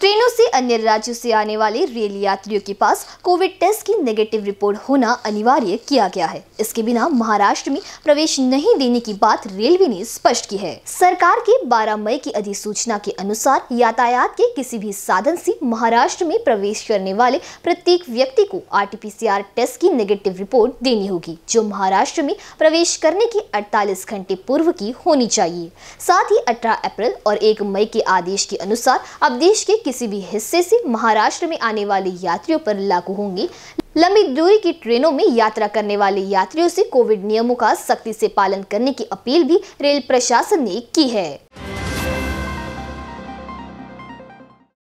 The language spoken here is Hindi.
ट्रेनों से अन्य राज्यों से आने वाले रेल यात्रियों के पास कोविड टेस्ट की नेगेटिव रिपोर्ट होना अनिवार्य किया गया है इसके बिना महाराष्ट्र में प्रवेश नहीं देने की बात रेलवे ने स्पष्ट की है सरकार के 12 मई की अधिसूचना के अनुसार यातायात के किसी भी साधन से महाराष्ट्र में प्रवेश करने वाले प्रत्येक व्यक्ति को आर टेस्ट की नेगेटिव रिपोर्ट देनी होगी जो महाराष्ट्र में प्रवेश करने के अड़तालीस घंटे पूर्व की होनी चाहिए साथ ही अठारह अप्रैल और एक मई के आदेश के अनुसार अब देश के किसी भी हिस्से से महाराष्ट्र में आने वाले यात्रियों पर लागू होंगी लंबी दूरी की ट्रेनों में यात्रा करने वाले यात्रियों से कोविड नियमों का सख्ती से पालन करने की अपील भी रेल प्रशासन ने की है